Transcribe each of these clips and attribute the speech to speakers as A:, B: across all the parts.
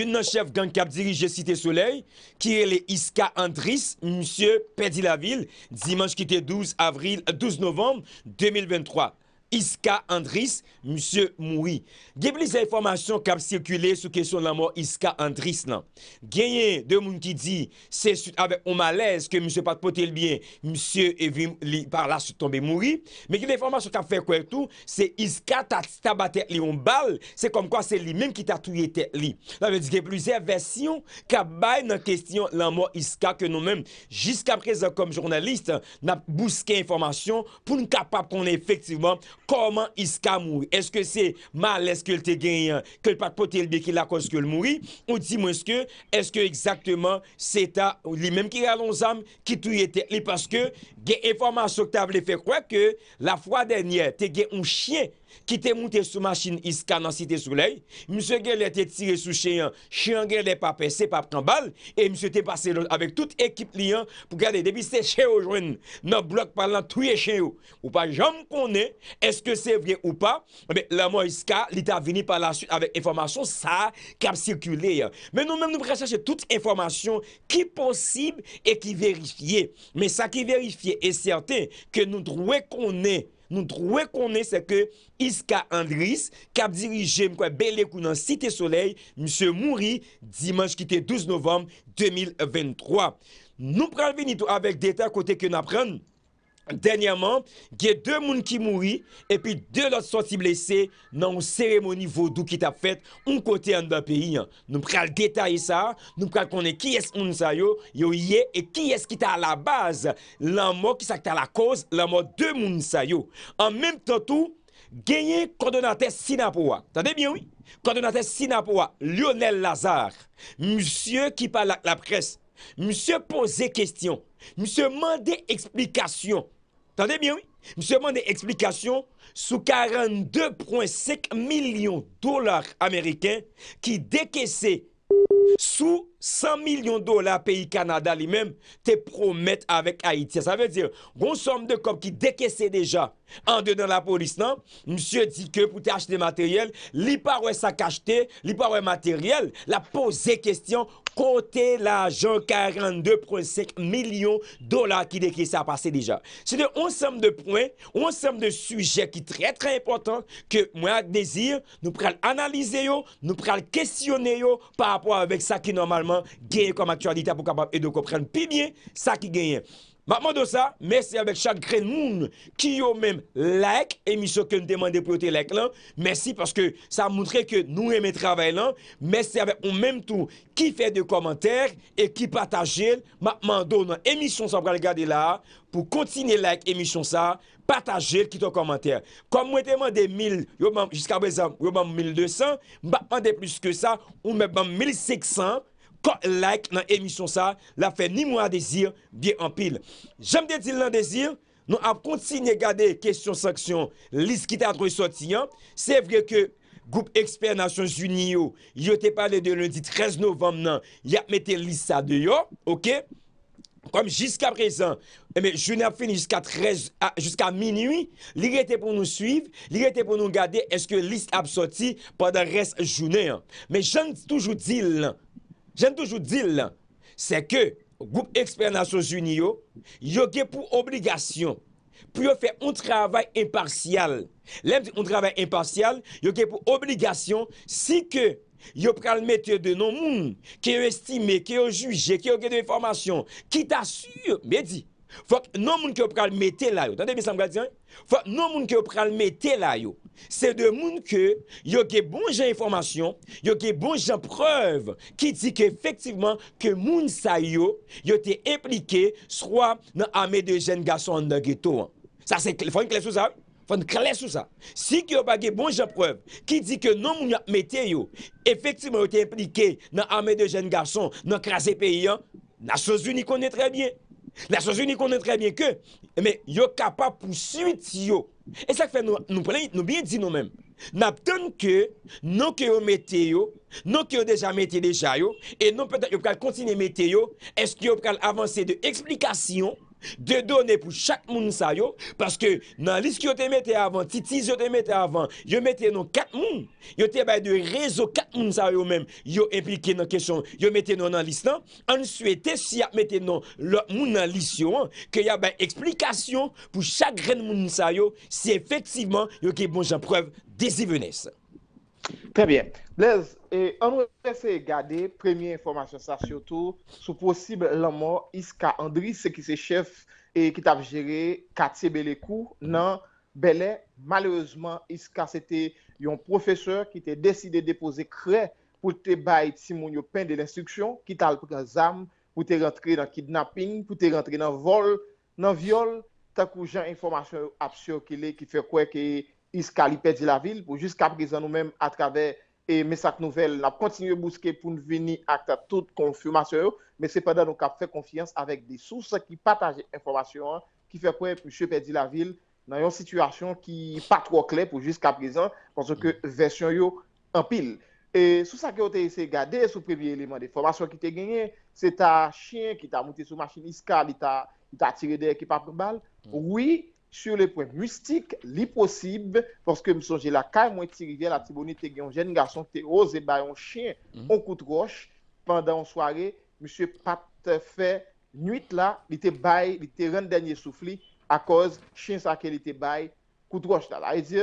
A: Une chef gang qui a dirigé Cité Soleil, qui est le Iska Andris, monsieur Pédilaville, dimanche qui était 12 avril, 12 novembre 2023. Iska Andris, monsieur Moui. Il y a plusieurs informations qui circulé sur la question de la mort Iska Andris. Il y a deux qui disent c'est avec un malaise que monsieur pas le bien, monsieur est par là se tomber mouri. Mais l'information, y qui ont fait quoi tout, c'est Iska a tabatté le balle, c'est comme quoi c'est lui-même qui a tué tête. Il y a plusieurs versions qui ont baillé la question de la mort Iska que nous-mêmes, jusqu'à présent, comme journalistes, nous avons bousqué information pour nous capables qu'on effectivement comment se mourit. Est-ce que c'est mal est-ce qu'il te gagné, que le pas de le bien qui la cause que le mourit ou dis-moi est-ce que est-ce que exactement c'est à lui-même qui a l'onzame qui tout était parce que des information que fait croire que la fois dernière tu un chien qui était monté sous machine Iska dans Cité Soleil. Monsieur Gel était tiré sous chien. Chien n'est pas passé, pas prend balle. Et monsieur était passé avec toute équipe lien pour garder depuis c'est chez au joine Dans bloc parlant, tout est chien. Ou pas, jamais connaît, est-ce que c'est vrai ou pas. Mais eh la mort Iska, l'État venu par la suite avec information ça qui a circulé. Mais nous-mêmes, nous recherchons chercher toute information qui possible et qui vérifiée. Mais ça qui vérifié est certain que nous trouvons qu'on est nou drouè konè seke Iska Andris, kap dirije mkwa belè kou nan Siti Soleil, msè Mouri, dimanj ki te 12 novem 2023. Nou pralveni tou avèk deta kote ke naprenn, Dernyaman, gey de moun ki mouri, epi de lot soti blese nan ou seremoni vodou ki tap fet, un kote an da peyi, nou pral detay sa, nou pral konen ki es moun sa yo, yo ye, e ki es ki ta la baz, lan mo ki sa ki ta la koz, lan mo de moun sa yo. An menm tatou, geyye kondonates Sinapowa, tande bien ou, kondonates Sinapowa, Lionel Lazare, msye ki pa la presse, Monsieur posait question. Monsieur demandait explication. Tendez bien, oui? Monsieur demandait explication sous 42,5 millions de dollars américains qui décaissaient sous 100 millions de dollars pays Canada lui-même te promet avec Haïti. Ça veut dire, bon somme de comme qui décaissait déjà en dedans la police, non? Monsieur dit que pour acheter matériel, li pas ça qu'acheter, li pas matériel, la poser question, côté l'argent 42,5 millions de dollars qui décaissait à passer déjà. C'est de ensemble de points, ensemble de sujets qui très très importants que moi désir, nous prenons analyser, nous prenons questionner par rapport avec avec ça qui normalement gagne comme actualité pour capable de comprendre plus bien ça qui gagne. Bah, maintenant de ça, merci avec chaque monde qui a même like émission que nous demandé pour te like Merci parce que ça montre que nous aimons travail là. Merci avec on même tout qui fait des commentaires et qui partage. Maintenant dans émission ça pour regarder là pour continuer like émission ça, partager qui ton commentaire. Comme moi demandé 1000 jusqu'à présent, 1200, je demande plus que ça, ou même 1500. Kot like nan emisyon sa, la fe ni mwa de zir, biye an pil. Jam de zil nan de zir, nou ap kontine gade kestyon saksyon, lis ki ta drou soti an, se vre ke, Goup Expernation Zuniyo, yote pale de lundi 13 novem nan, ya mette lis sa de yo, ok? Kom jiska prezen, eh jouni ap fini jiska ah, minuy, li rete pou nou suive, li rete pou nou gade, eske lis ap soti, padan res jouni an. Men jan toujou zil lan, jen toujou dil lan, se ke goup ekspernasyon jouni yo, yo ge pou obligasyon pou yo fe un travay impartial. Lem di un travay impartial, yo ge pou obligasyon, si ke yo pralmete de nan moun ki yo estime, ki yo juje, ki yo ge de informasyon, ki ta sur, me di, fok nan moun ki yo pralmete la yo. Tante misan mga diyan? Fok nan moun ki yo pralmete la yo. c'est de monde que yo des bon jan information, yo ge bon jan preuve qui dit qu'effectivement que moun sa yo yo été impliqué soit dans armée de jeunes garçons dans ghetto. Ça c'est faut une clé sur ça. Faut une clé ça. Si a pas de bon preuves, qui dit que non moun mettez yo effectivement yo été impliqué dans armée de jeunes garçons dans craser pays, hein, Nations Unies connaît très bien. La société unis connaissent très bien que, mais ils sont capables de poursuivre. Et ça fait nous, nous, nous bien dit nous-mêmes. N'abtonne que non que mette mettez, non que vous déjà mettez déjà, et non peut-être que vous continuez à mettre, est-ce que peut avancer de explication de données pour chaque monde parce que dans liste que te mettez avant, titis vous te mettez avant, yo mettez non quatre moun, yo te de réseau quatre moun yo même, yo impliqué dans question, yo mettez non dans liste hein. Ensuite, si vous mettez non l'autre moun dans liste hein, que y a une explication pour chaque grain moun si effectivement yo bon j'en preuve des Très bien.
B: Lez, e, an wè fè gade, premye informasyon sa sio tou, sou posibè lèmò iska Andris se ki se chef e ki tap jere kati se belè kou nan belè. Malèseman, iska se te yon profeseur ki te deside depose kre pou te baye simonyo pen de l'instruksyon, ki tal pou te zam, pou te rentre nan kidnapping, pou te rentre nan vol, nan viol, takou jan informasyon apso ki le ki fè kwe ki iska lipe di la vil pou jiska prizan nou mèm atravek E mesak nouvel la kontinyou bouske pou nou veni akta tout konfirmasyon yo. Mese padan nou ka fè konfiyans avèk di sou sa ki pataje informasyon ki fè pwen pou chè pedi la vil nan yon situasyon ki pa tro kle pou jisk aprizan. Ponso ke mm. versyon yo anpil. E sou sa ki yo te yese gade sou prevye eleman de formasyon ki te genye. Se ta chien ki ta mouti sou machini iskal, ki ta atire de ekip aprembal. Oui. Sur le point mhm. mystique, li posib, porske miso jè la kaj mwen ti rivè, la tibouni te gen, gen nga son te ose bayon chien, on koutroche, pandan an sware, miso pat fè, nuit la, li te bay, li te ren denye soufli, a koz, chien sa ke li te bay, koutroche ta la. E di,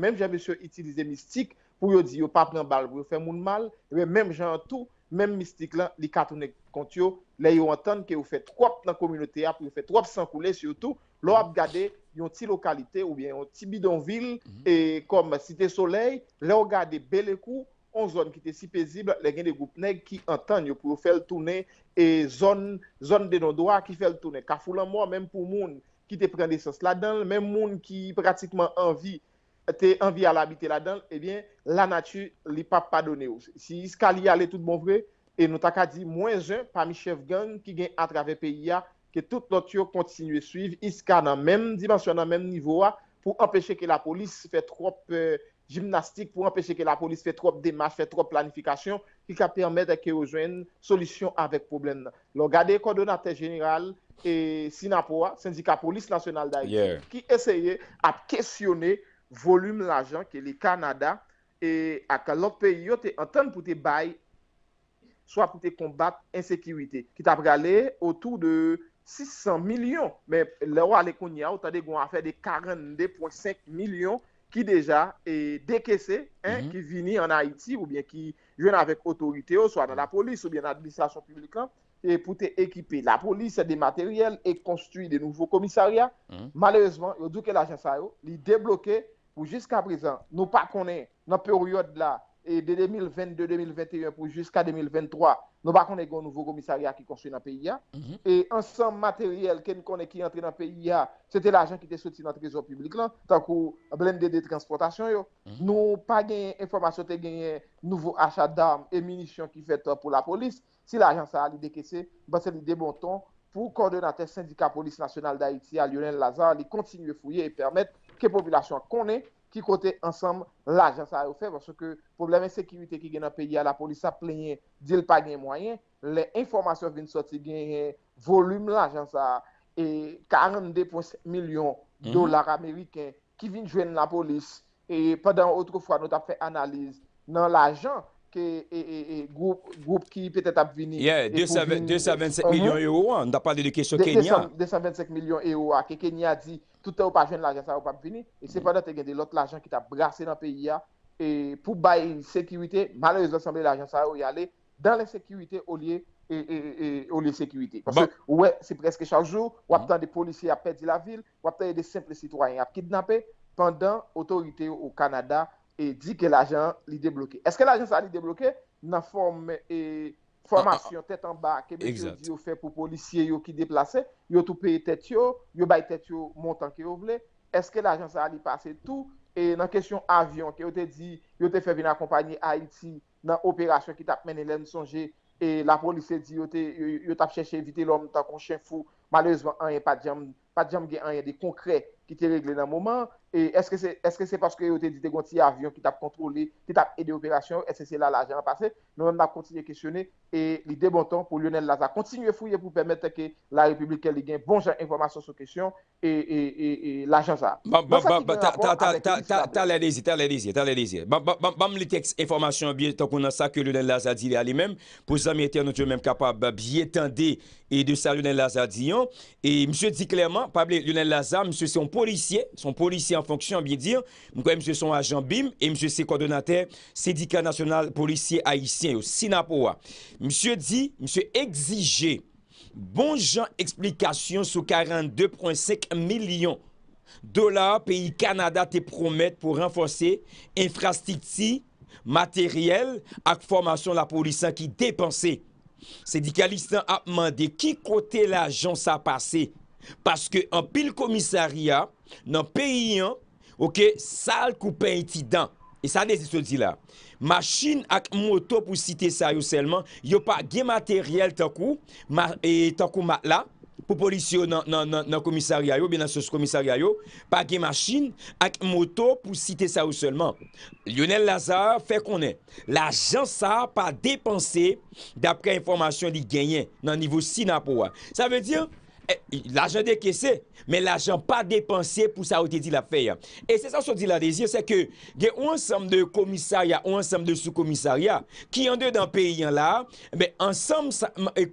B: mèm jè miso itilize mystique, pou yo di, yo pat nan bal, yo fè moun mal, yo mèm jè an tou, même mystique là, les cartonnés contre yo, là ils entendent que vous faites trop dans la communauté, pour vous faites trop sans couler surtout, là ont regardé une petite localité ou bien une petite bidonville mhm. et comme Cité Soleil, là vous regardé Belécou, une zone qui était si paisible, les gens des groupes nègres qui entendent pour faire tourner et zone zone de nos droits qui fait le tourner. Kafoulan moi même pour monde qui te prend des sens là-dedans, même monde qui pratiquement en vie te envi al abite la dan, ebyen, la natu li pa padone ou. Si iska li ale tout bon vre, e nou ta ka di mwen zan, pa mi chef gang ki gen atrave peyi ya, ke tout lot yo kontinu e suiv, iska nan menm dimansyon nan menm nivou a, pou empeshe ke la polis fe trop jimnastik, euh, pou empeshe ke la polis fe trop demas, fe trop planifikasyon, ki ka permete ke yo zwen solisyon avek problem nan. Lo gade kondonate general, e Sinapo a, sindika polis nasyonal da yè, ki esye a kesyonne volume la jan ki li Kanada e akalot peyo te an tan pou te bay swa pou te kombat ensekirite ki tap gale otou de 600 milyon, men le wale konye ou tade gwa an fe de 42.5 milyon ki deja e dekesen, ki vini an Haiti ou bien ki jwen avèk otorite ou swa nan la polis ou bien administrasyon publikan, e pou te ekipe la polis e de materiel e konstui de nouvo komisaria, mhm. malèzman yo duke la jasa yo, li debloke pou jiska prezant nou pa konen nan peryode la e de 2022-2021 pou jiska 2023, nou pa konen goun nouvo komisariya ki konsey nan PIA, e ansan materyel ken konen ki entre nan PIA, se te la ajan ki te soti nan trezor publik lan, tan ko blende de transportasyon yo, nou pa genyen informasyon te genyen nouvo achat d'arm et munisyon ki fet pou la polis, si la ajan sa a li dekese, ba se li deboton, pou koordinater syndika polis nasyonal da Haiti a Lionel Lazar li kontinu fouye e permet ke popilasyon konen ki kote ansam l'ajans a oufe wansou ke probleme sekimite ki gen a peyi a la polis a plenye dil pa gen mwayen le informasyon vin soti gen volum l'ajans a e 42.7 milyon dolar ameriken ki vin jwen la polis e padan otrofwa nou ta fe analize nan l'ajans E, e, e, groupe qui peut-être a venu. Yeah, 225 uh-huh. millions
A: d'euros. Hein. On a parlé de question Kenya.
B: 225 millions d'euros. Hein, que Kenya dit, tout le pas jeune l'argent, ça va pas venir. Et c'est mm. pendant que tu as l'autre l'argent qui t'a brassé dans le pays. Hein. Et pour bailler sécurité, malheureusement, l'agence l'argent, ça va y aller dans la sécurité au lieu et, et, de sécurité. Parce que, c'est presque chaque jour, on mm. attend des policiers à perdre la ville, on attend des simples citoyens à kidnappé pendant l'autorité au Canada E di ke l'ajant li deblokè. Eske l'ajant sa li deblokè nan formè e formasyon tèt an ba kemè ki yo di yo fè pou policye yo ki deplase. Yo toupeye tèt yo, yo bay tèt yo montan ki yo vle. Eske l'ajant sa li pase tout. E nan kesyon avyon ke yo te di, yo te fè vina kompanyi Haiti nan operasyon ki tap mènen lèm sonje. E la polise di yo tap chèche evite lòm tan kon chèfou. Malèzvan an yè pa djam, pa djam gen an yè de konkrè ki te règle nan mouman. Et est-ce que c'est est que c'est parce que vous avez dit que vous avion qui t'a contrôlé, qui t'a aidé opérations? est-ce que c'est là l'argent passé Nous avons continué à questionner et l'idée bon temps pour Lionel Lazar Continuez à fouiller pour permettre que la République ait bon bonne information sur la question et, et, et, et l'argent ça.
A: T'as l'air t'as l'air t'as l'air d'ici. Bam, les textes, informations, bien tant qu'on a ça que Lionel Lazar dit est lui-même, pour ça, nous sommes même capables bien tendre et de saluer Lionel on Et monsieur dit clairement, pas Lionel Lazar monsieur, c'est un policier, son policier en fonction, bien dire. M. monsieur son agent BIM et monsieur c'est coordonnateur syndicat national policier haïtien, au SINAPOA. Monsieur dit, monsieur exige, bon gens explication sur 42,5 millions dollars pays Canada te promet pour renforcer infrastructure matériel et formation la police qui dépensait. Sédicaliste a demandé qui côté l'agent a passé Paske an pil komisaria nan peyi an ouke sal koupen iti dan E sa ne se sou di la Maschine ak moto pou site sa yo selman yo pa ge materiel takou e takou mat la pou polisio nan komisaria yo be nan sos komisaria yo pa ge maschine ak moto pou site sa yo selman Lionel Lazare fe konen La jan sa pa depanse dapre informasyon li genyen nan nivou si nan pouwa Sa ve di an l'ajan deke se, men l'ajan pa depanse pou sa ou te di la fey ya. E se sa sou di la dezi, se ke gen ou ansam de komisarya, ou ansam de sou komisarya, ki yande dan pey yon la, men ansam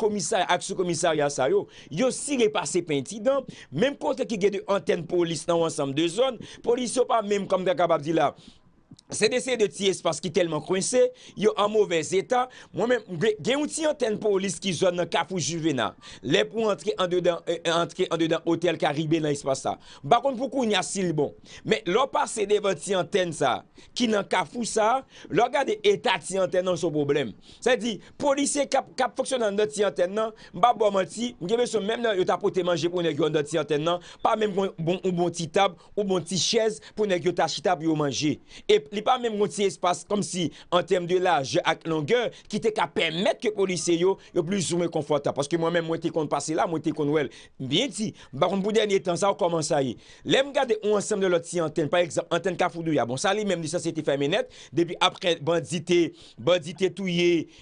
A: komisarya ak sou komisarya sa yo, yo si gen pase pey ti dan, menm kontre ki gen de anten polis nan ou ansam de zon, polis yo pa menm kom de kabab di la, Se de euh, bon. se de ti espase ki telman kwen se, yo an mouvez etan, mwen men, gen ou ti anten polis ki zon nan kafou juve nan, le pou antre an de dan hotel karibe nan espase sa. Bakoun pou kou ni asil bon. Men, lor pa se devan ti anten sa, ki nan kafou sa, lor gade eta ti anten nan sou problem. Se di, polisye kap foksyon nan de ti anten nan, mba bo amanti, mwen gen ve sou men nan yo tapote manje pou nek yo an de ti anten nan, pa men bon ou bon ti tab, ou bon ti chez, pou nek yo tashi tab yo manje. Ep, n'est pas même un espace comme si en termes de largeur et longueur qui te qu'à permettre que policier yo yo plus ou moins confortable parce que moi même moi suis passé passer là moi suis kon bien dit par contre pour dernier temps ça commencé. à y l'aime garder un ensemble de l'autre antenne par exemple antenne Kafoudouya bon ça lui même dit ça c'était mais net depuis après bandité bandité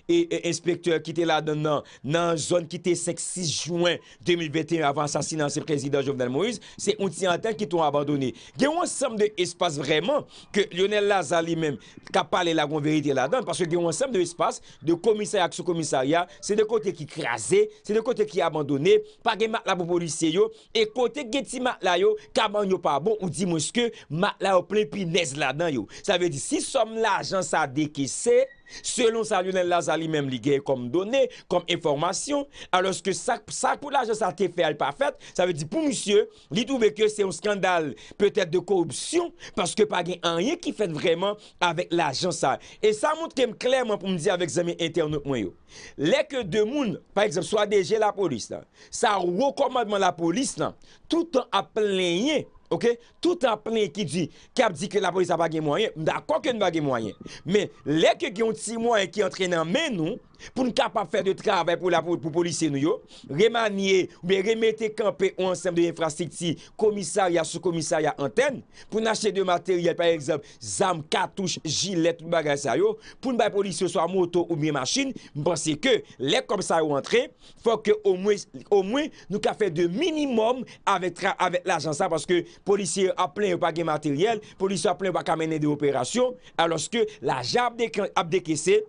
A: et, inspecteur qui était là dans dans la zone qui était 5 6 juin 2021 avant assassinat ce président Jovenel Moïse c'est un antenne qui t'ont abandonné il y a un ensemble de espace vraiment que Lionel là à lui-même, qui a parlé la vérité là-dedans, parce qu'il y a un ensemble d'espace, de commissariat sous commissariat, c'est de côté qui crasé, c'est de côté qui abandonné, pas de la pour policier, et côté qui est là, qui pas bon, ou dit moi que mat là plein pines là-dedans. Ça veut dire, si somme l'agence ça décaissé, Selon ça, Lionel même il comme données, comme information. Alors que ça, ça pour l'agence ça été fait, pas fait. Ça veut dire, pour monsieur, il trouve que c'est un scandale, peut-être de corruption, parce que pas rien qui fait vraiment avec l'agence ça. Et ça montre clairement pour me dire avec amis internautes, moi, les que deux monde, par exemple, soit déjà la police, ça recommandement la police, tout en appelant tout aple ki di, kap di ke la polis a bagye mwayen, mda kwa ken bagye mwayen, men leke ki yon ti mwayen ki entrenan men nou, pou nou kapap fè de travè pou polisè nou yo, remanye ou be remète kampe ou ansèm de infrastik si komisarya sou komisarya anten, pou nou achè de materyèl, par exemple, zam, katouche, jilet, bagay sa yo, pou nou bay polisè ou sa moto ou biye maschine, mpansè ke lè komisaryo antre, fò ke ou mwè nou kapè de minimum avè tra, avè l'ajansa, paske polisè ap plè ou pa gen materyèl, polisè ap plè ou pa kamene de operasyon, alòske la ja ap dekèsè,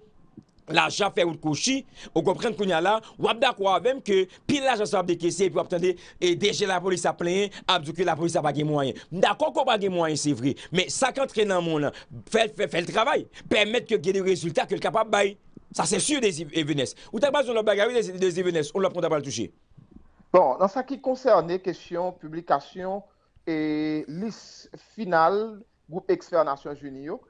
A: la jafè ou kouchi, ou gò pren koun ya la, wap da kwa avèm ke pil la jafè sa ap dekesè, pou ap tande, e deje la polis ap plè, ap djou kè la polis ap ap gen mwanyen. Ndakon kòp ap gen mwanyen, se vri. Mè, sak an tre nan moun, fèl fèl fèl travay, pèmèt kè gen yon rezultat kè l'kap ap bay. Sa se fsyou desi evenes. Ou tak bas yon lop baga wè desi evenes, ou lop konta pal touche.
B: Bon, nan sa ki konsernè, kèsyon, publikasyon, e lis final, goup ekspernasyon joun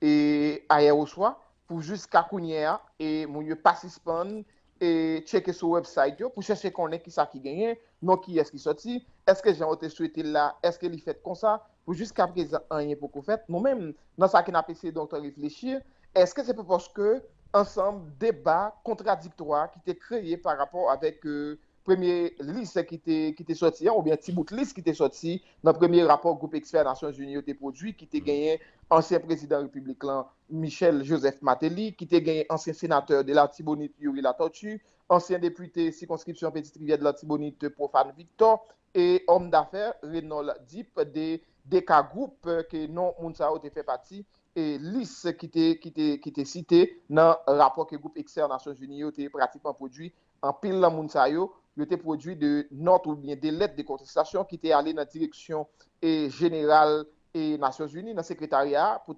B: E aye ou swa pou jiska kounye a e mounye pasispon e cheke sou website yo pou chese konen ki sa ki genyen, nou ki eski soti, eske jenote sou ete la, eske li fet kon sa pou jiska prezen anye pou kon fet. Moun men, nan sa ki na pese doktor reflechir, eske se pou poske ansam deba kontradiktoa ki te kreye par rapport avek... Euh, premier liste qui était sorti, ou bien petit bout liste qui était sorti dans le premier rapport groupe expert Nations Unies qui produit, qui était mm. gagné ancien président républicain Michel Joseph Matéli, qui était gagné ancien sénateur de la Tibonite Yuri Latortu, ancien député circonscription Petite Rivière de la Tibonite Profane Victor, et homme d'affaires Renaud Dip des DECA Group, que non Mounsao fait partie et liste qui était qui qui dans le rapport que groupe expert Nations Unies a pratiquement produit en pile la Mounsayo il était produit de notes ou bien des lettres de contestation qui étaient allées dans la direction eh, générale et eh, Nations Unies, dans le secrétariat, pour,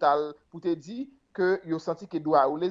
B: dire que yo senti que doit ou Et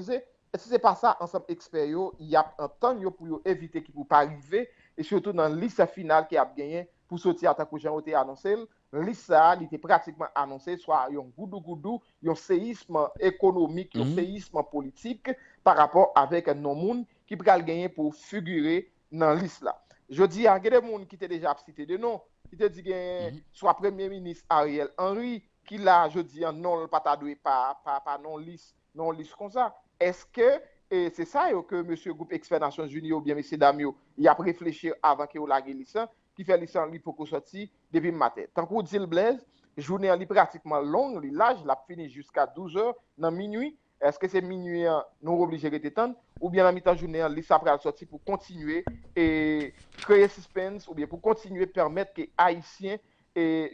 B: si ce n'est pas ça, ensemble, experts, il y a un temps pour éviter qu'il ne pas arriver, et surtout dans la liste finale qui a gagné pour sortir à ta que j'ai annoncé, Lisa, il était pratiquement annoncé soit un goudou-goudou, un séisme économique, un mhm. séisme politique par rapport avec un nom qui peut gagner pour figurer nan lis la. Je di a gede moun ki te deja ap site de nou, ki te di gen mhm. swa premye minis Ariel Henry ki la je di an non l patadwe pa nan lis non kon sa. Eske e, se sa yo ke monsiou group X-Fanation Junior ou bien monsiou Damio yap refleche avan ke ou lage lisan ki fe lisan li pokosoti devim mate. Tankou dil blaze, jounen li pratikman long li la, jil ap fini jiska 12 nan minuy, eske se minuy nou oblige gete tan, Ou bien nan mitan jounen li sa pral soti pou kontinue e kreye suspens ou bien pou kontinue permette ke Haitien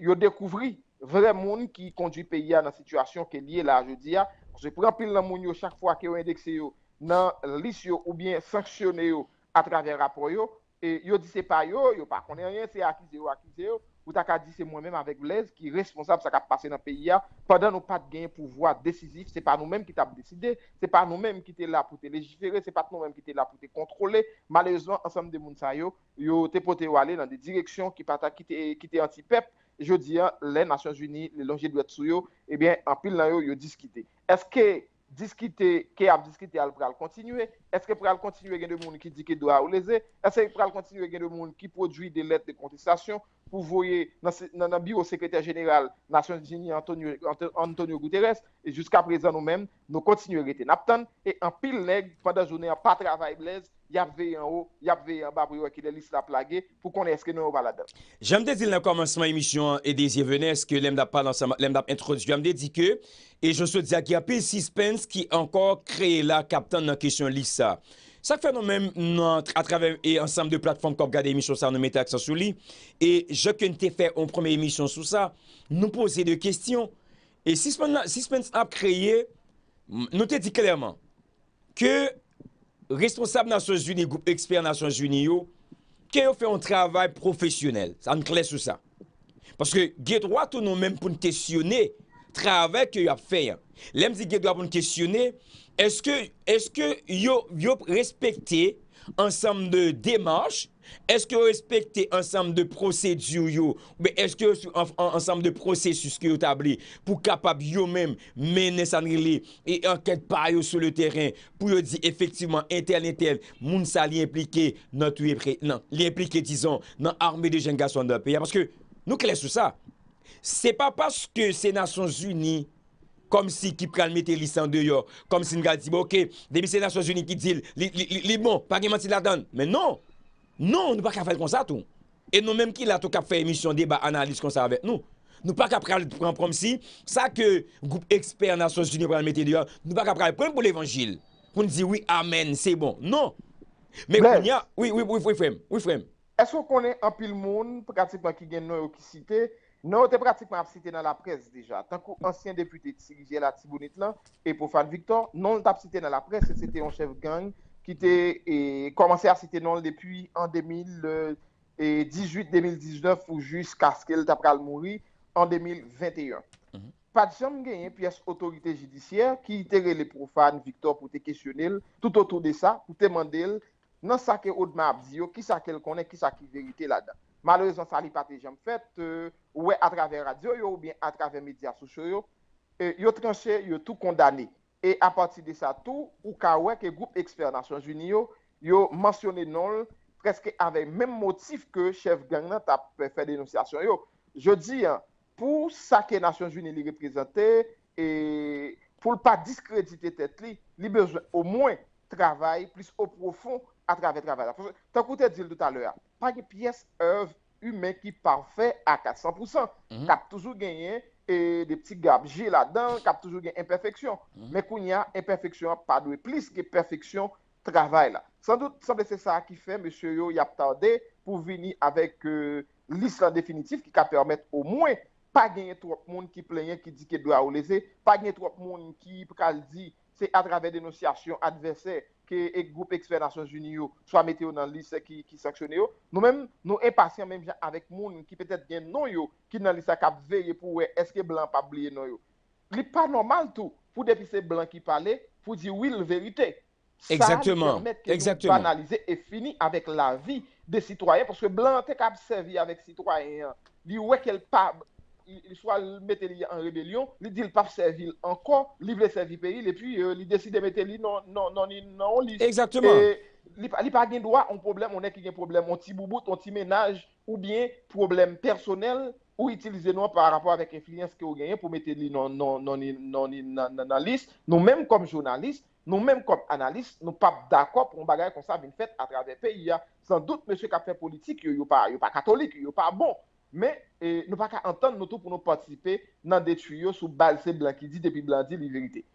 B: yo dekouvri vre moun ki kondi pe ya nan sitwasyon ke liye la je diya. Je pran pil nan moun yo chak fwa ke yo indekse yo nan lis yo ou bien sanksyone yo atraver rapor yo. Yo dise pa yo, yo pa konen yon se akize yo akize yo. Ou ta ka di se mwen mèm avèk blèz ki responsab sa ka pase nan peyi ya, padan nou pat genye pouvoi desizif, se pa nou mèm ki tab deside, se pa nou mèm ki te la pou te legifere, se pa nou mèm ki te la pou te kontrole, malèzman, ansem de moun eh sa yo, yo te pote wale nan de direksyon ki pata ki te anti-pep, jo diyan, le Nasyon Jouni, le lonje dwe tso yo, ebyen, anpil nan yo yo diskite. Eske diskite, ke ap diskite al pral kontinue, eske pral kontinue gen de moun ki dike do a ou lèze, eske pral kontinue gen de moun ki prodwi de lette de kontestasyon, pou voye nan biro sekreter jeneral Nasyon Zini Antonio Guterres, e jiska prezan nou men nou kontinuer ete naptan, e an pil leg fwa da zounen pa travay blèz, yap vey an ho, yap vey an babriwa ki de lis la plage, pou kon eske nou an balada.
A: Jame de zil nan komanseman emisyon e dezye vene, eske lem da pa lan sa, lem da introdusyon, jame de dike, e jose diya ki apil sispens ki ankor kreye la kaptan nan kesyon lisa. Ça fait nous-mêmes, à travers et ensemble de plateformes comme Garder l'émission, ça nous met sur lui. Et je te fait une première émission sur ça, nous poser des questions. Et si Suspense a créé, nous te dit clairement que responsable Nations Unies, groupe expert Nations Unies, qu'ils ont fait un travail professionnel. Ça nous clair sur ça. Parce que, le droit de nous-mêmes pour nous questionner travail que a fait. Hein. que doit vous questionner, est-ce que, est-ce que yo, yo respecté ensemble de démarches est-ce que vous ensemble de procédures, est-ce que en, en, ensemble de processus que établi pour capable yo même mener ça et enquête par sur le terrain pour dire effectivement intel tel moun ça li impliqué dans tout non, li impliqué disons dans l'armée de jeunes garçons de pays parce que nous clés sur ça c'est pas parce que ces Nations Unies comme si qui prend le mettre en dehors, comme si nous dit OK, depuis ces Nations Unies qui disent les bon, pas de mentir la donne. Mais non. Non, nous pas faire comme ça tout. Et nous même qui là tout qu'à faire émission débat analyse comme ça avec nous. Nous pas qu'à prendre comme si ça que groupe expert Nations Unies prend mettre dehors, nous pas qu'à prendre pour l'évangile. Pour nous dire oui, amen, c'est bon. Non. Mais oui oui oui oui frère, oui frère.
B: Est-ce qu'on connaît un le monde pratiquement qui gagne qui cité Non, te pratikman ap site nan la pres deja. Tankou ansyen depute tisigye la tibounit lan, e profan Victor, non l tap site nan la pres, se non mhm. te yon chev gang ki te komanse non, a site nan l depuy an 2018-2019 ou jis kaskel tap pral mouri an 2021. Pat jom genye piyes otorite jidisiye ki itere le profan Victor pou te kesyonel tout otou de sa, pou te mandel nan sa ke odman ap ziyo, ki sa ke l konen, ki sa ke verite la dan. malwez an sa li pati jam fèt, ouè a travè radio yo ou bien a travè media souche yo, yo tranche non, yo tou kondani. E a pati de sa tou, ou ka wè ke goup expert Nasyon Jouni yo, yo mansyone non l, preske avè mèm motif ke chef Garnet ap fè denonsyasyon yo. Yo di, pou sa ke Nasyon Jouni li reprezentè, pou l pa diskredite tèt li, li bezwen o mwen travè, plus o profon, Mhm. Mhm. A travè travè la. Ton koute di l do talè a. Pa gen piyes oeve humè ki parfè a 400%. Kap toujou genyen de pti gab jè la dan. Kap toujou genyen imperfeksyon. Mè koun ya imperfeksyon padwe. Plis genyen imperfeksyon travè la. San dout, san de se sa ki fè, Mèche yo y ap tande pou vini avèk euh, lis lan definitif ki kap permèt ou mwen pa genyen trok moun ki plèyen ki di ke dwa ou lese. Pa genyen trok moun ki pral di à travers dénonciation adversaire que le groupe expert Nations Unies soit mis dans la liste qui, qui sanctionne. Nous-mêmes, nous impatients même avec gens qui peut-être bien non yo, qui dans la liste qui veillent pour est-ce que blanc pas oublié non yo. n'est pas normal tout pour depuis ces blancs qui parlent pour dire oui la vérité. Exactement. Ça que Exactement. et fini avec la vie des citoyens parce que blanc t'es servir avec citoyens. Lui ouais qu'elle pas il swa mette li an rebelyon, li dil paf servil anko, li vle servil peyi, le pi li deside mette li nan li nan li. Eksatman. Li pa gen doa an problem, one ki gen problem, an ti bouboute, an ti menaj, ou bien problem personel, ou itilize nou an par rapor avek enfiliens ki ou genyen pou mette li nan analis. Nou menm kom jounalist, nou menm kom analis, nou pap d'akop pou m bagay kon sa vin fet atrave peyi ya. San dout, mèche kapè politik yo yo pa, yo pa katolik, yo pa bon. Men eh, nou pa ka anton nou tou pou nou patisipe nan detuyo sou balse blan ki di depi blan di li verite.